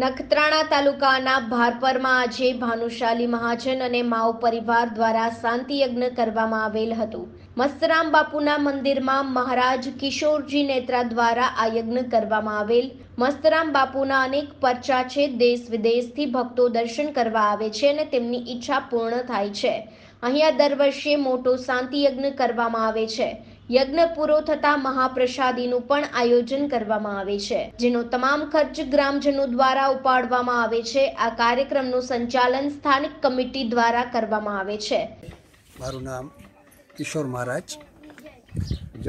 નખત્રાણા તાલુકાના ભારપરમાં આજે ભાનુશાલી મહાજન અને માઓ પરિવાર દ્વારા શાંતિ યજ્ઞ કરવામાં આવેલ હતું મસ્તરામ બાપુના મંદિરમાં મહારાજ કિશોરજી નેત્રા દ્વારા આ યજ્ઞ કરવામાં આવેલ મસ્તરામ બાપુના અનેક પરચા છે દેશ વિદેશથી ભક્તો દર્શન કરવા આવે છે અને તેમની ઈચ્છા પૂર્ણ થાય છે અહીંયા દર વર્ષે મોટો શાંતિ યજ્ઞ કરવામાં આવે છે યજ્ઞ પૂરો થતા મહાપ્રસાદીનું પણ આયોજન કરવામાં આવે છે જેનો તમામ ખર્ચ ગ્રામજનો દ્વારા ઉપાડવામાં આવે છે આ કાર્યક્રમનું સંચાલન સ્થાનિક કમિટી દ્વારા કરવામાં આવે છે મારું નામ કિશોર મહારાજ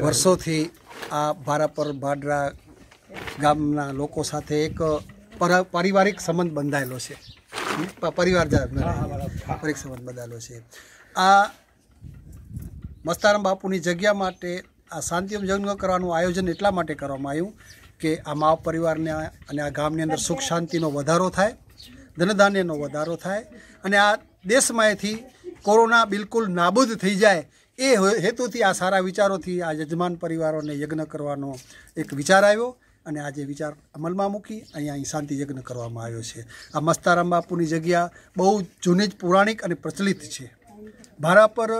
વર્ષોથી આ બારાપર બાડરા ગામના લોકો સાથે એક પારિવારિક સંબંધ બંધાયેલો છે પરિવાર પરિક સંબંધ બંધાયેલો છે આ મસ્તારામ બાપુની જગ્યા માટે આ શાંતિમ યજ્ઞ કરવાનું આયોજન એટલા માટે કરવામાં આવ્યું કે આ મા પરિવારને અને આ ગામની અંદર સુખ શાંતિનો વધારો થાય ધનધાન્યનો વધારો થાય અને આ દેશમાંથી કોરોના બિલકુલ નાબૂદ થઈ જાય એ હેતુથી આ સારા વિચારોથી આ યજમાન પરિવારોને યજ્ઞ કરવાનો એક વિચાર આવ્યો અને આજે વિચાર અમલમાં મૂકી અહીંયા અહીં શાંતિ યજ્ઞ કરવામાં આવ્યો છે આ મસ્તારામ બાપુની જગ્યા બહુ જૂની જ પૌરાણિક અને પ્રચલિત છે ભારા પર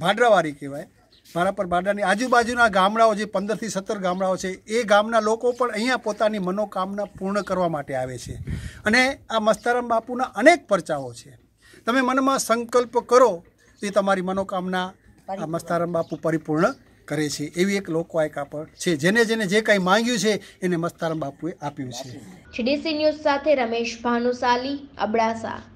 ભાડરાવારી કહેવાય મારા પર બાડાની આજુબાજુના ગામડાઓ જે પંદરથી સત્તર ગામડાઓ છે એ ગામના લોકો પણ અહીંયા પોતાની મનોકામના પૂર્ણ કરવા માટે આવે છે અને આ મસ્તારામ બાપુના અનેક પરચાઓ છે તમે મનમાં સંકલ્પ કરો એ તમારી મનોકામના આ મસ્તારામ બાપુ પરિપૂર્ણ કરે છે એવી એક લોકવાયકા પણ છે જેને જેને જે કાંઈ માંગ્યું છે એને મસ્તારામ બાપુએ આપ્યું છે ડીસી ન્યૂઝ સાથે રમેશ ભાનુશાલી અબડાસા